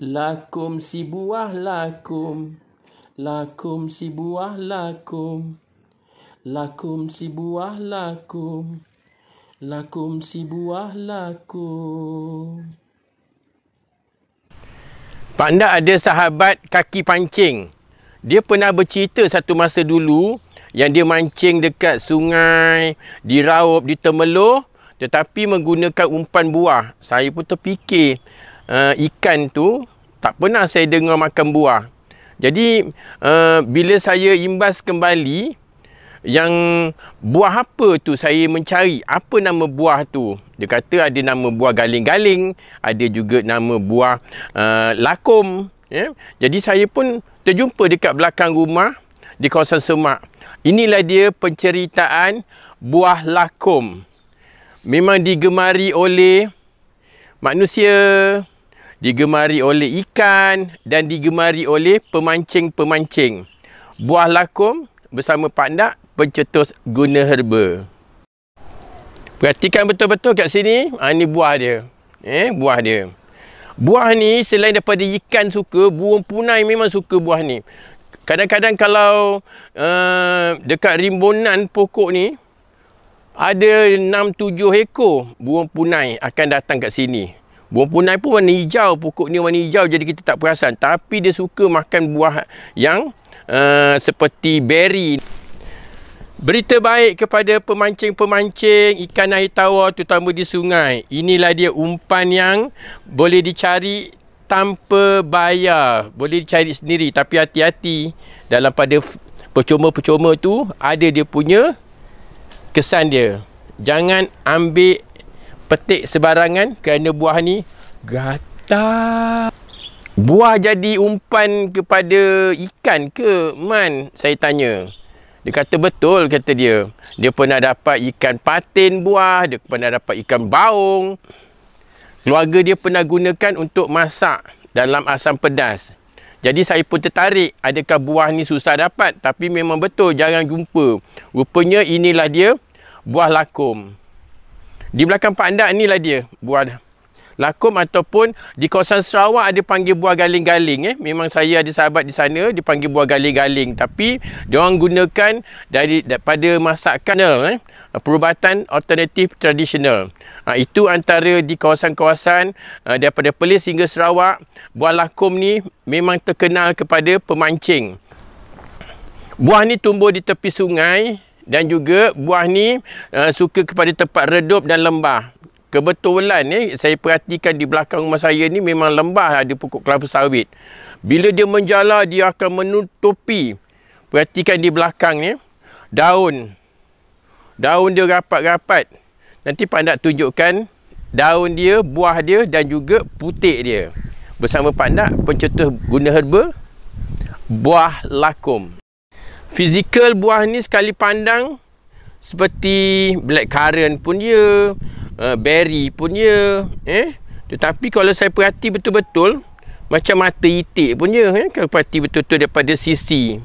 Lakum si buah lakum. Lakum si buah lakum. Lakum si buah lakum. Lakum si buah lakum. Pak Anda ada sahabat kaki pancing. Dia pernah bercerita satu masa dulu yang dia mancing dekat sungai, diraup, ditemeluh tetapi menggunakan umpan buah. Saya pun terfikir uh, ikan tu tak pernah saya dengar makan buah. Jadi uh, bila saya imbas kembali yang buah apa tu saya mencari apa nama buah tu dia kata ada nama buah galing-galing ada juga nama buah uh, lakum ya jadi saya pun terjumpa dekat belakang rumah di kawasan semak inilah dia penceritaan buah lakum memang digemari oleh manusia digemari oleh ikan dan digemari oleh pemancing-pemancing. Buah lakum bersama pandak pencetus guna herba. Perhatikan betul-betul kat sini, ha, ah, ini buah dia. Eh, buah dia. Buah ni selain daripada ikan suka, burung punai memang suka buah ni. Kadang-kadang kalau uh, dekat rimbunan pokok ni, ada 6-7 ekor burung punai akan datang kat sini. Buah punai pun warna hijau, pokok ni warna hijau jadi kita tak perasan. Tapi dia suka makan buah yang uh, seperti berry. Berita baik kepada pemancing-pemancing ikan air tawar terutama di sungai. Inilah dia umpan yang boleh dicari tanpa bayar. Boleh dicari sendiri tapi hati-hati dalam pada percuma-percuma tu ada dia punya kesan dia. Jangan ambil petik sebarangan kerana buah ni gatal. Buah jadi umpan kepada ikan ke Man? Saya tanya. Dia kata betul kata dia. Dia pernah dapat ikan patin buah. Dia pernah dapat ikan baung. Keluarga dia pernah gunakan untuk masak dalam asam pedas. Jadi saya pun tertarik adakah buah ni susah dapat. Tapi memang betul jangan jumpa. Rupanya inilah dia buah lakum. Di belakang pandak lah dia buah lakum ataupun di kawasan Sarawak ada panggil buah galing-galing eh. Memang saya ada sahabat di sana dipanggil buah galing-galing tapi dia orang gunakan dari daripada masakan eh perubatan alternatif tradisional. Ha, itu antara di kawasan-kawasan uh, daripada Perlis hingga Sarawak buah lakum ni memang terkenal kepada pemancing. Buah ni tumbuh di tepi sungai dan juga buah ni uh, suka kepada tempat redup dan lembah. Kebetulan ni eh, saya perhatikan di belakang rumah saya ni memang lembah ada pokok kelapa sawit. Bila dia menjala dia akan menutupi. Perhatikan di belakang ni daun. Daun dia rapat-rapat. Nanti Pak nak tunjukkan daun dia, buah dia dan juga putik dia. Bersama Pak nak pencetus guna herba buah lakum. Fizikal buah ni sekali pandang seperti black currant pun ya, uh, berry pun ya, eh. Tetapi kalau saya perhati betul-betul macam mata itik pun ya, eh? kalau perhati betul-betul daripada sisi.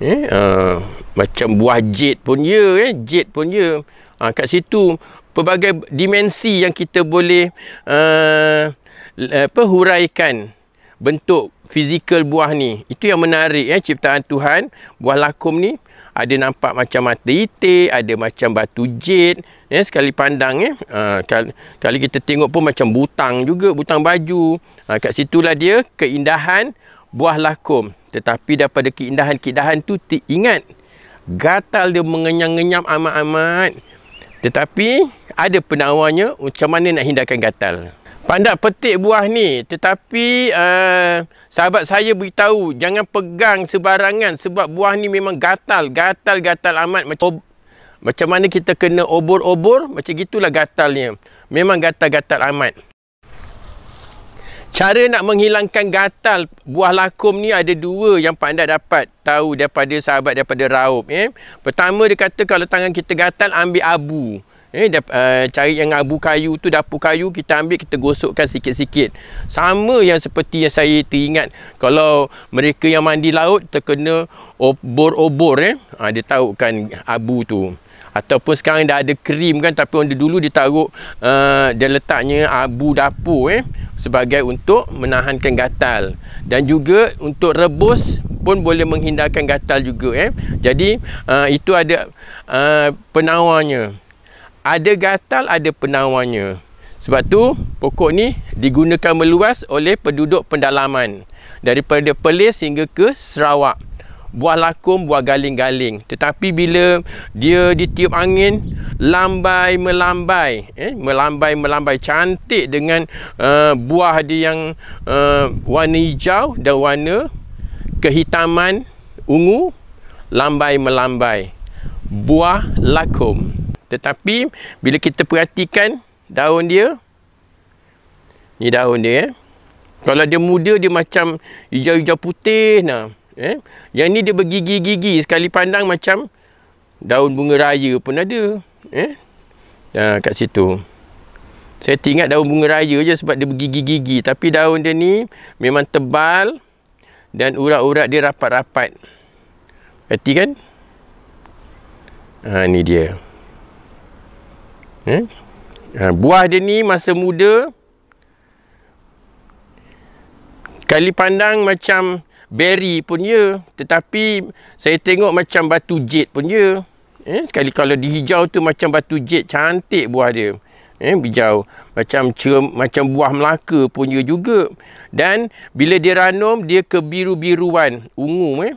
Eh, uh, macam buah jet pun ya, eh? jet pun ya. Uh, kat situ pelbagai dimensi yang kita boleh uh, apa huraikan bentuk fizikal buah ni. Itu yang menarik ya ciptaan Tuhan. Buah lakum ni ada nampak macam mata itik, ada macam batu jade. Eh, ya, sekali pandang ya. Eh. Ha, kali, kali kita tengok pun macam butang juga, butang baju. Ha, kat situlah dia keindahan buah lakum. Tetapi daripada keindahan-keindahan tu ingat gatal dia mengenyang-ngenyam amat-amat. Tetapi ada penawarnya macam mana nak hindarkan gatal pandak petik buah ni tetapi uh, sahabat saya beritahu jangan pegang sebarangan sebab buah ni memang gatal gatal gatal amat macam ob, macam mana kita kena obor-obor macam gitulah gatalnya memang gatal-gatal amat cara nak menghilangkan gatal buah lakum ni ada dua yang pandak dapat tahu daripada sahabat daripada raup eh pertama dia kata kalau tangan kita gatal ambil abu Eh, dap, uh, cari yang abu kayu tu dapur kayu kita ambil kita gosokkan sikit-sikit sama yang seperti yang saya teringat kalau mereka yang mandi laut terkena obor-obor eh, uh, dia taruhkan abu tu ataupun sekarang dah ada krim kan tapi onde dulu dia taruh uh, dia letaknya abu dapur eh, sebagai untuk menahankan gatal dan juga untuk rebus pun boleh menghindarkan gatal juga eh. jadi uh, itu ada uh, penawarnya ada gatal ada penawannya. sebab tu pokok ni digunakan meluas oleh penduduk pendalaman daripada Perlis hingga ke Sarawak buah lakum buah galing-galing tetapi bila dia ditiup angin lambai melambai eh melambai melambai cantik dengan uh, buah dia yang uh, warna hijau dan warna kehitaman ungu lambai melambai buah lakum tetapi bila kita perhatikan daun dia ni daun dia eh. Kalau dia muda dia macam hijau-hijau putih nah. Eh. Yang ni dia bergigi-gigi sekali pandang macam daun bunga raya pun ada. Eh. Ha, kat situ. Saya teringat daun bunga raya je sebab dia bergigi-gigi. Tapi daun dia ni memang tebal dan urat-urat dia rapat-rapat. Hati kan? Ha, ni dia. Eh? Buah dia ni masa muda kali pandang macam berry pun ya tetapi saya tengok macam batu jet pun ya eh sekali kalau di hijau tu macam batu jet cantik buah dia eh hijau macam cium, macam buah melaka pun ya juga dan bila dia ranum dia kebiru-biruan ungu eh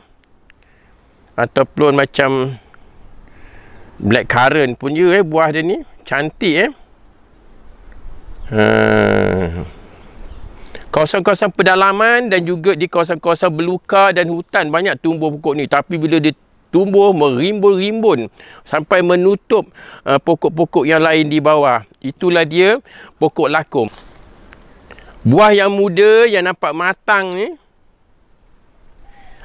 ataupun macam black currant pun je eh buah dia ni cantik eh ah. kawasan-kawasan hmm. pedalaman dan juga di kawasan-kawasan beluka dan hutan banyak tumbuh pokok ni tapi bila dia tumbuh merimbun-rimbun sampai menutup uh, pokok-pokok yang lain di bawah itulah dia pokok lakum buah yang muda yang nampak matang ni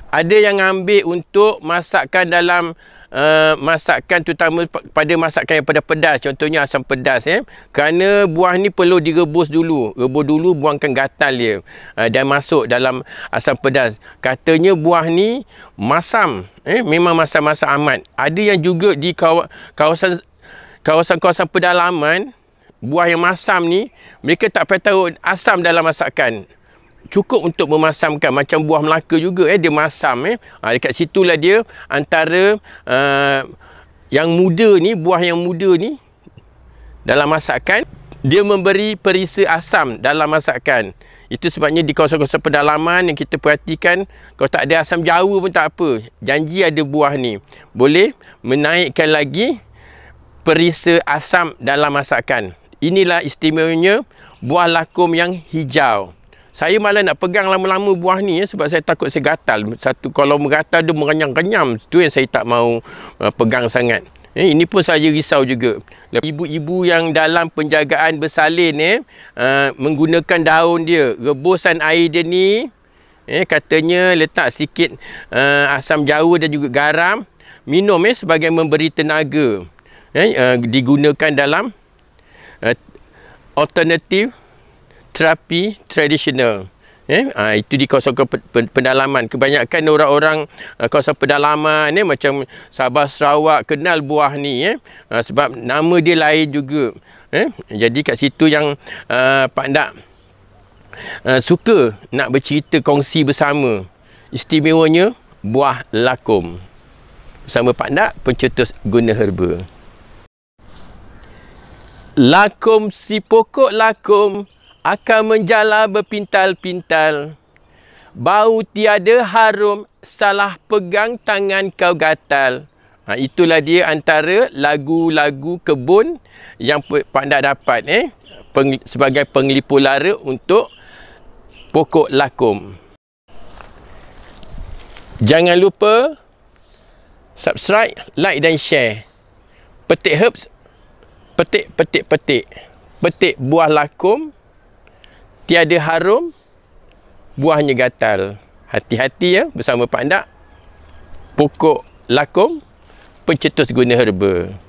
ada yang ambil untuk masakkan dalam uh, masakan terutama pada masakan yang pada pedas contohnya asam pedas ya eh? kerana buah ni perlu direbus dulu rebus dulu buangkan gatal dia uh, dan masuk dalam asam pedas katanya buah ni masam eh memang masam-masam amat ada yang juga di kawasan kawasan-kawasan pedalaman buah yang masam ni mereka tak payah tahu asam dalam masakan cukup untuk memasamkan macam buah melaka juga eh dia masam eh ha, dekat situlah dia antara uh, yang muda ni buah yang muda ni dalam masakan dia memberi perisa asam dalam masakan itu sebabnya di kawasan-kawasan pedalaman yang kita perhatikan kalau tak ada asam jawa pun tak apa janji ada buah ni boleh menaikkan lagi perisa asam dalam masakan inilah istimewanya buah lakum yang hijau saya malah nak pegang lama-lama buah ni ya, sebab saya takut saya gatal. Satu kalau menggatal dia merenyam-renyam. Itu yang saya tak mau uh, pegang sangat. Eh, ini pun saya risau juga. Lah, ibu-ibu yang dalam penjagaan bersalin eh, uh, menggunakan daun dia. Rebusan air dia ni eh, katanya letak sikit uh, asam jawa dan juga garam. Minum eh, sebagai memberi tenaga. Eh, uh, digunakan dalam uh, alternatif terapi tradisional. Eh, ah, itu di kawasan ke- pendalaman. Kebanyakan orang-orang ha, kawasan pendalaman ni eh, macam Sabah Sarawak kenal buah ni eh. Ah, sebab nama dia lain juga. Eh, jadi kat situ yang ah, Pak Ndak ah, suka nak bercerita kongsi bersama. Istimewanya buah lakum. Bersama Pak Ndak pencetus guna herba. Lakum si pokok lakum akan menjala berpintal-pintal. Bau tiada harum, salah pegang tangan kau gatal. Ha, itulah dia antara lagu-lagu kebun yang pandai dapat eh peng, sebagai penglipu lara untuk pokok lakum. Jangan lupa subscribe, like dan share. Petik herbs, petik, petik, petik. Petik buah lakum tiada harum buahnya gatal hati-hati ya bersama pandak pokok lakum pencetus guna herba